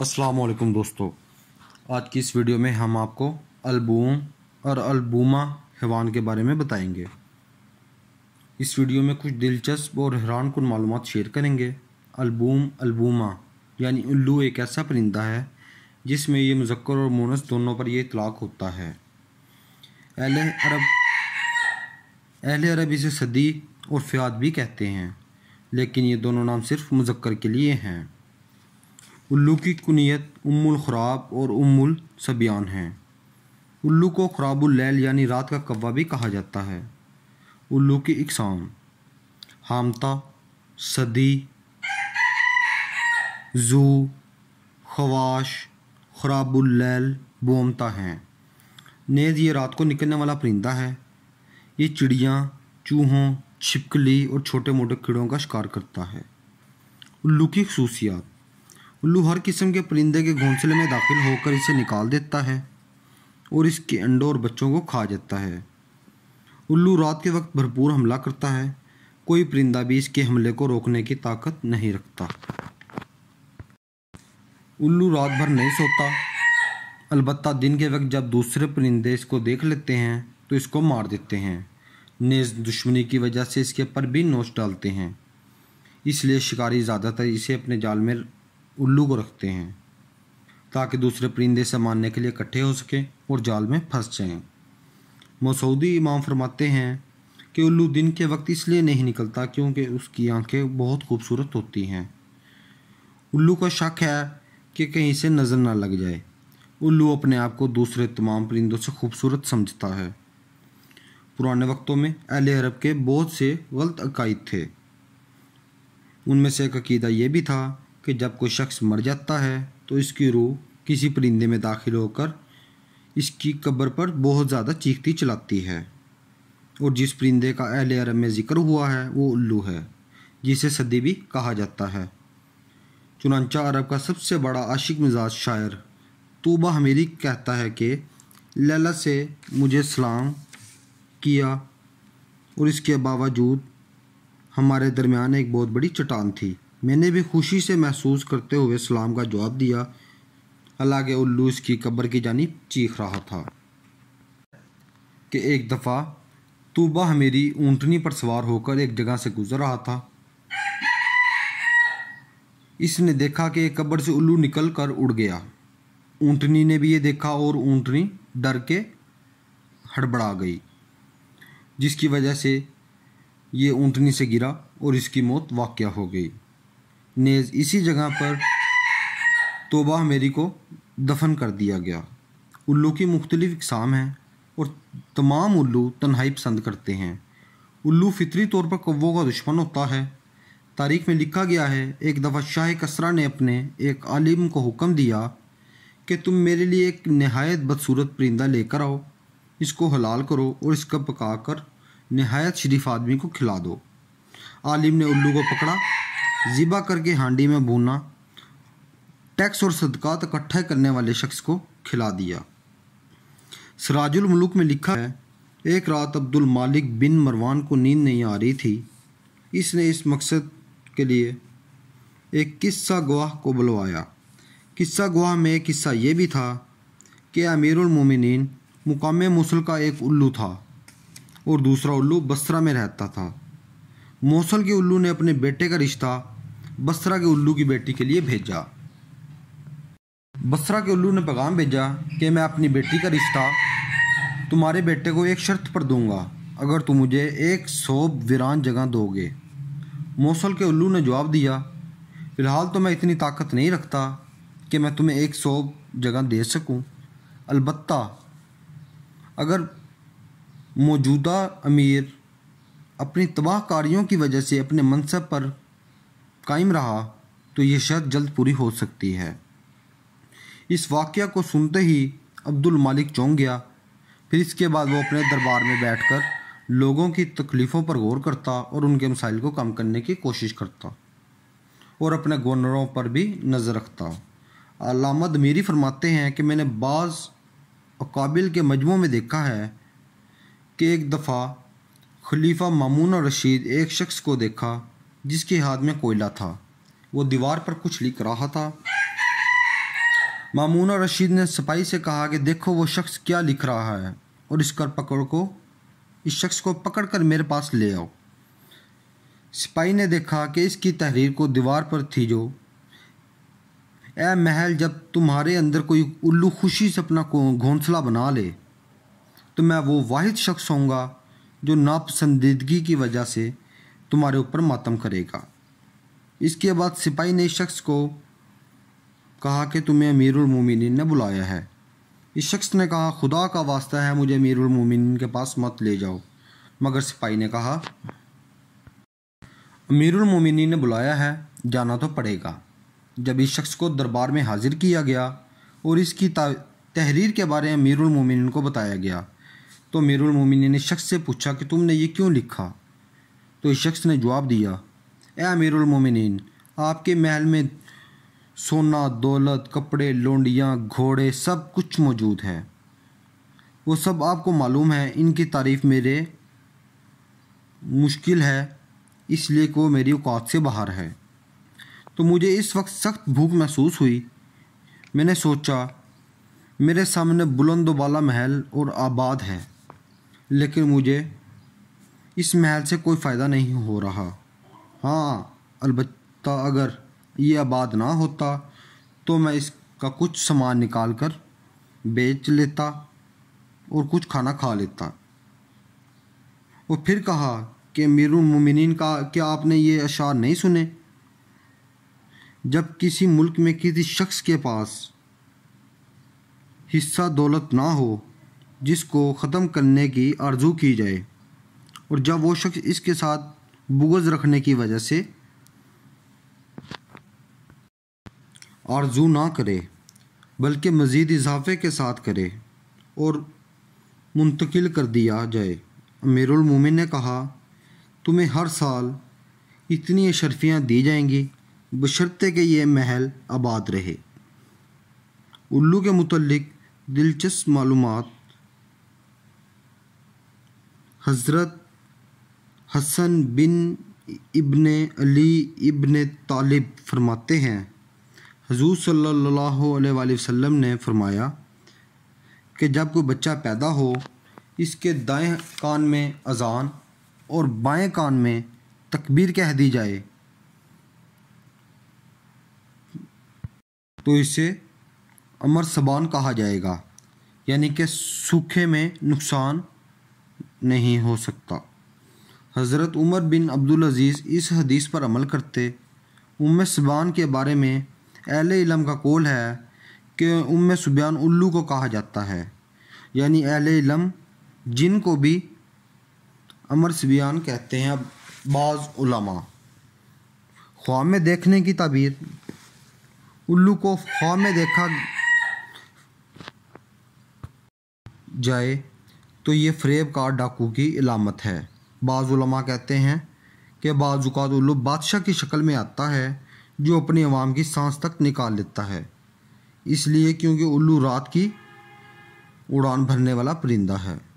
असलकुम दोस्तों आज की इस वीडियो में हम आपको अलबूम और अलबूमा हैवान के बारे में बताएंगे इस वीडियो में कुछ दिलचस्प और हैरान कन मालूम शेयर करेंगे अलबूम अलबूमा यानी उल्लू एक ऐसा परिंदा है जिसमें ये मुजक्र और मोनस दोनों पर यह इतलाक होता है अहल अरब अहल अरब इसे सदी और फ़्याद भी कहते हैं लेकिन ये दोनों नाम सिर्फ मुजक्र के लिए हैं उल्लू की कुनीत उमुल ख़राब और उमुल सबियान हैं उल्लू को ख़राबुल्लैल यानी रात का कब्बा भी कहा जाता है उल्लू की इकसाम हामता सदी जू खवाश ख़राबुल्लैल बोमता हैं नेज ये रात को निकलने वाला परिंदा है ये चिड़िया चूहों छिपकली और छोटे मोटे कीड़ों का शिकार करता है उल्लू की खसूसियात उल्लू हर किस्म के परिंदे के घोंसले में दाखिल होकर इसे निकाल देता है और इसके अंडों और बच्चों को खा जाता है उल्लू रात के वक्त भरपूर हमला करता है कोई परिंदा भी इसके हमले को रोकने की ताकत नहीं रखता उल्लू रात भर नहीं सोता अलबत् दिन के वक्त जब दूसरे परिंदे इसको देख लेते हैं तो इसको मार देते हैं नेज दुश्मनी की वजह से इसके पर भी नोच डालते हैं इसलिए शिकारी ज़्यादातर इसे अपने जाल में उल्लू को रखते हैं ताकि दूसरे परिंदे से मारने के लिए इकट्ठे हो सकें और जाल में फंस जाएं। मसऊदी इमाम फरमाते हैं कि उल्लू दिन के वक्त इसलिए नहीं निकलता क्योंकि उसकी आंखें बहुत खूबसूरत होती हैं उल्लू का शक है कि कहीं से नज़र ना लग जाए उल्लू अपने आप को दूसरे तमाम परिंदों से खूबसूरत समझता है पुराने वक्तों में अहल अरब के बहुत से गलत अकायद थे उनमें से एक अकीदा यह भी था कि जब कोई शख्स मर जाता है तो इसकी रूह किसी परिंदे में दाखिल होकर इसकी कब्र पर बहुत ज़्यादा चीखती चलाती है और जिस परिंदे का अहल अरब में ज़िक्र हुआ है वो उल्लू है जिसे सदी भी कहा जाता है चुनाचा अरब का सबसे बड़ा आशिक मिजाज शायर तूबा हमीरी कहता है कि लला से मुझे सलाम किया और इसके बावजूद हमारे दरमियान एक बहुत बड़ी चट्टान थी मैंने भी खुशी से महसूस करते हुए सलाम का जवाब दिया अल्लाह के उल्लू इसकी कब्र की जानी चीख रहा था कि एक दफ़ा तूबा हमेरी ऊँटनी पर सवार होकर एक जगह से गुजर रहा था इसने देखा कि एक कब्र से उल्लू निकल कर उड़ गया ऊँटनी ने भी ये देखा और ऊँटनी डर के हड़बड़ा गई जिसकी वजह से ये ऊँटनी से गिरा और इसकी मौत वाक़ हो गई ने इसी जगह पर तोबा मेरी को दफन कर दिया गया उल्लू की मुख्तलिफ़ इकसाम हैं और तमाम उल्लू तन्हाई पसंद करते हैं उल्लू फितरी तौर पर कौों का दुश्मन होता है तारीख में लिखा गया है एक दफ़ा शाह कसरा ने अपने एक आलिम को हुक्म दिया कि तुम मेरे लिए एक नहायत बदसूरत परिंदा लेकर आओ इसको हलाल करो और इसका पका कर नहायत शरीफ आदमी को खिला दो आलिम ने उल्लू को पकड़ा ज़िबा करके हांडी में भूना टैक्स और सदकात इकट्ठा करने वाले शख्स को खिला दिया सराजुल मुलूक में लिखा है एक रात अब्दुल मालिक बिन मरवान को नींद नहीं आ रही थी इसने इस मकसद के लिए एक किस्सा गवाह को बुलवाया किस्सा गवाह में एक किस्सा ये भी था कि अमीरमिन मुकाम मुसल का एक उल्लू था और दूसरा उल्लू बसरा में रहता था मौसल के उल्लू ने अपने बेटे का रिश्ता बसरा के उल्लू की बेटी के लिए भेजा बसरा के उल्लू ने पैगाम भेजा कि मैं अपनी बेटी का रिश्ता तुम्हारे बेटे को एक शर्त पर दूंगा अगर तुम मुझे एक सोब वीरान जगह दोगे मौसल के उल्लू ने जवाब दिया फ़िलहाल तो मैं इतनी ताकत नहीं रखता कि मैं तुम्हें एक सोब जगह दे सकूं। अलबत्ता अगर मौजूदा अमीर अपनी तबाह तबाहकारियों की वजह से अपने मनसब पर कायम रहा तो ये शर्त जल्द पूरी हो सकती है इस वाक़ को सुनते ही अब्दुल मालिक चौंक गया फिर इसके बाद वो अपने दरबार में बैठकर लोगों की तकलीफ़ों पर गौर करता और उनके मसाइल को कम करने की कोशिश करता और अपने गवर्नरों पर भी नज़र रखता अलामद मेरी फरमाते हैं कि मैंने बाज़ अकाबिल के मजमू में देखा है कि एक दफ़ा खलीफा मामून रशीद एक शख्स को देखा जिसके हाथ में कोयला था वो दीवार पर कुछ लिख रहा था मामून और रशीद ने सिपाही से कहा कि देखो वो शख्स क्या लिख रहा है और इस कर पकड़ को इस शख्स को पकड़ कर मेरे पास ले आओ सिपाही ने देखा कि इसकी तहरीर को दीवार पर थी जो ए महल जब तुम्हारे अंदर कोई उल्लू खुशी से अपना घोंसला बना ले तो मैं वो वाहिद शख्स होऊंगा जो नापसंदीदगी की वजह से तुम्हारे ऊपर मातम करेगा इसके बाद सिपाही ने शख्स को कहा कि तुम्हें अमीरमिन ने बुलाया है इस शख्स ने कहा खुदा का वास्ता है मुझे अमीरमिन के पास मत ले जाओ मगर सिपाही ने कहा अमीरमिन ने बुलाया है जाना तो पड़ेगा जब इस शख्स को दरबार में हाजिर किया गया और इसकी तहरीर के बारे में अमीरमिन को बताया गया तो मेरुल मोमिन ने शख्स से पूछा कि तुमने ये क्यों लिखा तो इस शख्स ने जवाब दिया ए अमीरुल मोमिन आपके महल में सोना दौलत कपड़े लोंडियाँ घोड़े सब कुछ मौजूद है वो सब आपको मालूम है इनकी तारीफ़ मेरे मुश्किल है इसलिए वो मेरी औकात से बाहर है तो मुझे इस वक्त सख्त भूख महसूस हुई मैंने सोचा मेरे सामने बुलंद महल और आबाद है लेकिन मुझे इस महल से कोई फ़ायदा नहीं हो रहा हाँ अलबत् अगर ये आबाद ना होता तो मैं इसका कुछ सामान निकाल कर बेच लेता और कुछ खाना खा लेता और फिर कहा कि मीर मुमिन का क्या आपने ये अशार नहीं सुने जब किसी मुल्क में किसी शख्स के पास हिस्सा दौलत ना हो जिसको ख़त्म करने की आरजू की जाए और जब वो शख्स इसके साथ बुगज रखने की वजह से आरजू ना करे बल्कि मज़ीद इजाफे के साथ करे और मुंतकिल कर दिया जाए अमीरमिन ने कहा तुम्हें हर साल इतनी अशरफियाँ दी जाएंगी बशर्ते कि ये महल आबाद रहे उल्लू के मुतलक दिलचस्प मालूम हज़रत हसन बिन इबन अली इबन तालिब फरमाते हैं हजूर सल्ला वसम ने फरमाया कि जब कोई बच्चा पैदा हो इसके दाएं कान में अजान और बाएं कान में तकबीर कह दी जाए तो इसे अमर सबान कहा जाएगा यानी कि सूखे में नुकसान नहीं हो सकता हज़रत उमर बिन अब्दुल अज़ीज़ इस हदीस पर अमल करते उम सबान के बारे में अहल इलम का कौल है कि उम सुबान उल्लू को कहा जाता है यानी अहल इलम जिन को भी अमर सुबियान कहते हैं अब बाज़ उलमा ख्वाब में देखने की तबीर उल्लू को ख्वाब में देखा जाए तो ये फ्रेब का डाकू की इलामत है बाज़ुलमा कहते हैं कि बाजुकात उल्लू बादशाह की शक्ल में आता है जो अपनी आवाम की सांस तक निकाल लेता है इसलिए क्योंकि उल्लू रात की उड़ान भरने वाला परिंदा है